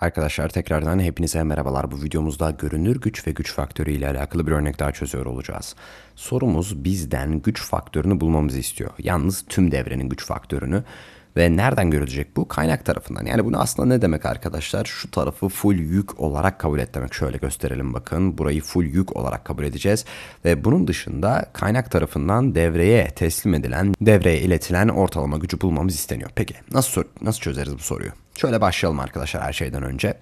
Arkadaşlar tekrardan hepinize merhabalar. Bu videomuzda görünür güç ve güç faktörü ile alakalı bir örnek daha çözüyor olacağız. Sorumuz bizden güç faktörünü bulmamızı istiyor. Yalnız tüm devrenin güç faktörünü. Ve nereden görülecek bu? Kaynak tarafından. Yani bunu aslında ne demek arkadaşlar? Şu tarafı full yük olarak kabul et demek. Şöyle gösterelim bakın. Burayı full yük olarak kabul edeceğiz. Ve bunun dışında kaynak tarafından devreye teslim edilen, devreye iletilen ortalama gücü bulmamız isteniyor. Peki nasıl, nasıl çözeriz bu soruyu? Şöyle başlayalım arkadaşlar her şeyden önce.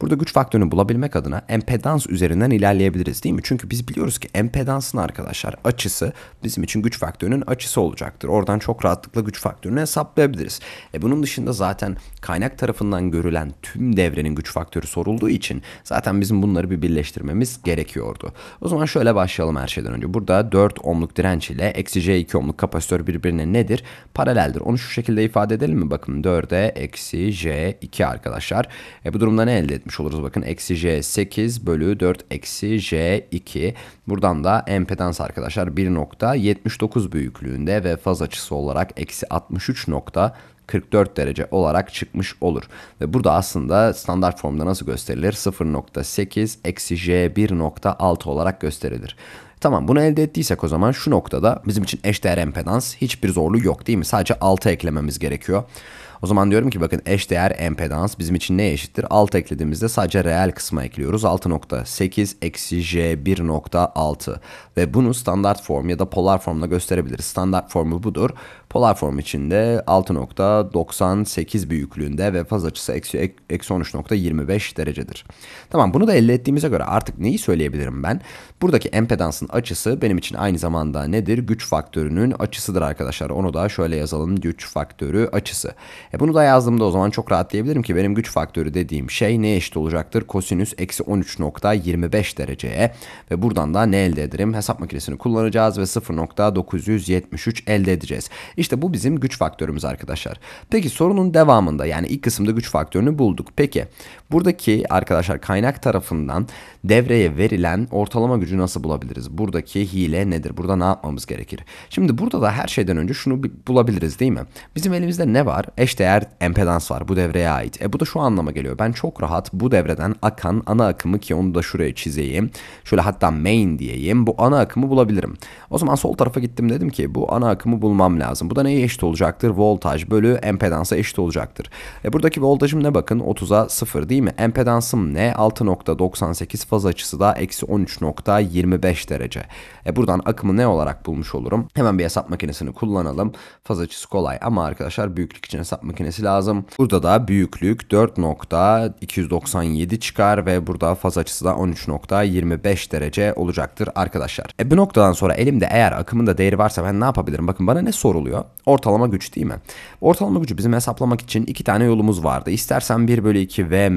Burada güç faktörünü bulabilmek adına empedans üzerinden ilerleyebiliriz değil mi? Çünkü biz biliyoruz ki empedansın arkadaşlar açısı bizim için güç faktörünün açısı olacaktır. Oradan çok rahatlıkla güç faktörünü hesaplayabiliriz. E bunun dışında zaten kaynak tarafından görülen tüm devrenin güç faktörü sorulduğu için zaten bizim bunları bir birleştirmemiz gerekiyordu. O zaman şöyle başlayalım her şeyden önce. Burada 4 ohmluk direnç ile eksi J2 ohmluk kapasitör birbirine nedir? Paraleldir. Onu şu şekilde ifade edelim mi? Bakın 4'e eksi J j 2 arkadaşlar. E, bu durumda ne elde etmiş oluruz? Bakın eksi j 8 bölü 4 eksi j 2. Buradan da empedans arkadaşlar 1.79 büyüklüğünde ve faz açısı olarak eksi 63 nokta 44 derece olarak çıkmış olur. Ve burada aslında standart formda nasıl gösterilir? 0.8 eksi j 1.6 olarak gösterilir. Tamam bunu elde ettiysek o zaman şu noktada bizim için eşdeğer empedans hiçbir zorluğu yok değil mi? Sadece 6 eklememiz gerekiyor. O zaman diyorum ki bakın eşdeğer empedans bizim için ne eşittir? 6 eklediğimizde sadece reel kısma ekliyoruz. 6.8 eksi j1.6 ve bunu standart form ya da polar formla gösterebiliriz. Standart formu budur. Polar form içinde 6.98 büyüklüğünde ve faz açısı eksi, eksi 13.25 derecedir. Tamam bunu da elde ettiğimize göre artık neyi söyleyebilirim ben? Buradaki empedansın açısı benim için aynı zamanda nedir? Güç faktörünün açısıdır arkadaşlar. Onu da şöyle yazalım. Güç faktörü açısı. E bunu da yazdığımda o zaman çok rahat diyebilirim ki benim güç faktörü dediğim şey neye eşit olacaktır? Kosinüs eksi 13.25 dereceye ve buradan da ne elde ederim? Hesap makinesini kullanacağız ve 0.973 elde edeceğiz. İşte bu bizim güç faktörümüz arkadaşlar. Peki sorunun devamında yani ilk kısımda güç faktörünü bulduk. Peki buradaki arkadaşlar kaynak tarafından devreye verilen ortalama gücü nasıl bulabiliriz? buradaki hile nedir? Burada ne yapmamız gerekir? Şimdi burada da her şeyden önce şunu bulabiliriz değil mi? Bizim elimizde ne var? Eşdeğer empedans var. Bu devreye ait. E bu da şu anlama geliyor. Ben çok rahat bu devreden akan ana akımı ki onu da şuraya çizeyim. Şöyle hatta main diyeyim. Bu ana akımı bulabilirim. O zaman sol tarafa gittim dedim ki bu ana akımı bulmam lazım. Bu da neye eşit olacaktır? Voltaj bölü empedansa eşit olacaktır. E buradaki voltajım ne bakın? 30'a 0 değil mi? Empedansım ne? 6.98 faz açısı da eksi 13.25 derece derece. E buradan akımı ne olarak bulmuş olurum? Hemen bir hesap makinesini kullanalım. Faz açısı kolay ama arkadaşlar büyüklük için hesap makinesi lazım. Burada da büyüklük 4.297 çıkar ve burada faz açısı da 13.25 derece olacaktır arkadaşlar. E bu noktadan sonra elimde eğer akımın da değeri varsa ben ne yapabilirim? Bakın bana ne soruluyor? Ortalama güç değil mi? Ortalama gücü bizim hesaplamak için iki tane yolumuz vardı. İstersen 1 bölü 2 Vm,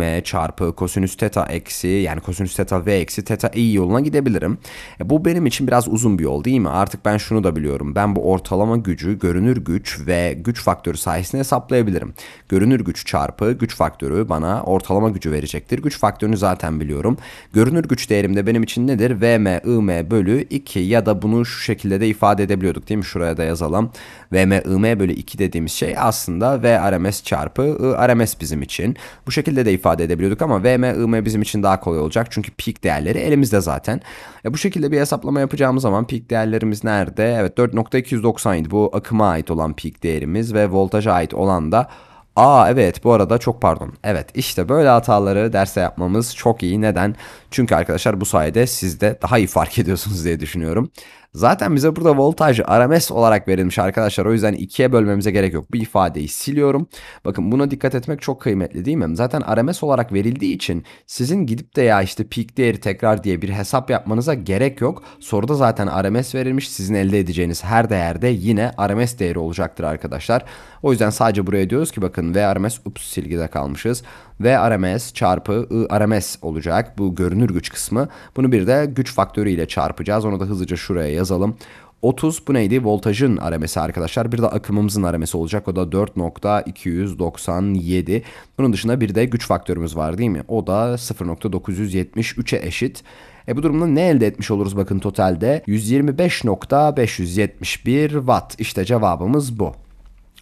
Im çarpı kosinüs teta eksi yani kosinüs teta V eksi teta i yoluna gidebilirim. E, bu benim için biraz uzun bir yol değil mi? Artık ben şunu da biliyorum. Ben bu ortalama gücü görünür güç ve güç faktörü sayesinde hesaplayabilirim. Görünür güç çarpı güç faktörü bana ortalama gücü verecektir. Güç faktörünü zaten biliyorum. Görünür güç değerim de benim için nedir? Vm, im bölü 2 ya da bunu şu şekilde de ifade edebiliyorduk değil mi? Şuraya da yazalım. Vm, im bölü 2 dediğimiz şey aslında v rms çarpı i rms bizim için. Bu şekilde de ifade edebiliyorduk ama vm, im bizim için daha kolay olacak. Çünkü peak değerleri elimizde zaten. E bu şekilde bir hesaplama yapacağımız zaman peak değerlerimiz nerede? Evet 4.290 idi bu akıma ait olan peak değerimiz ve voltaja ait olan da Aa evet bu arada çok pardon. Evet işte böyle hataları derse yapmamız çok iyi. Neden? Çünkü arkadaşlar bu sayede siz de daha iyi fark ediyorsunuz diye düşünüyorum. Zaten bize burada voltaj RMS olarak verilmiş arkadaşlar. O yüzden ikiye bölmemize gerek yok. Bu ifadeyi siliyorum. Bakın buna dikkat etmek çok kıymetli değil mi? Zaten RMS olarak verildiği için sizin gidip de ya işte peak değeri tekrar diye bir hesap yapmanıza gerek yok. Soruda zaten RMS verilmiş. Sizin elde edeceğiniz her değerde yine RMS değeri olacaktır arkadaşlar. O yüzden sadece buraya diyoruz ki bakın V RMS ups silgide kalmışız. V RMS çarpı I RMS olacak. Bu görünür güç kısmı. Bunu bir de güç faktörü ile çarpacağız. Onu da hızlıca şuraya yazıyoruz yazalım. 30 bu neydi? Voltajın RMS'i arkadaşlar. Bir de akımımızın RMS'i olacak. O da 4.297. Bunun dışında bir de güç faktörümüz var değil mi? O da 0.973'e eşit. E bu durumda ne elde etmiş oluruz bakın totalde? 125.571 watt. İşte cevabımız bu.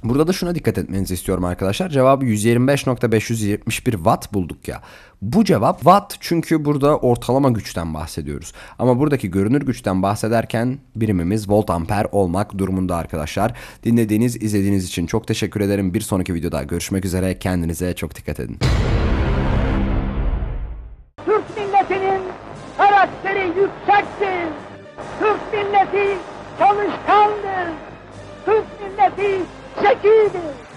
Burada da şuna dikkat etmenizi istiyorum arkadaşlar. Cevabı 125.571 watt bulduk ya. Bu cevap watt çünkü burada ortalama güçten bahsediyoruz. Ama buradaki görünür güçten bahsederken birimimiz volt amper olmak durumunda arkadaşlar. Dinlediğiniz, izlediğiniz için çok teşekkür ederim. Bir sonraki videoda görüşmek üzere. Kendinize çok dikkat edin. Türk milletinin karakteri yüksektir. Türk milleti çalışkandır. Türk milleti do this.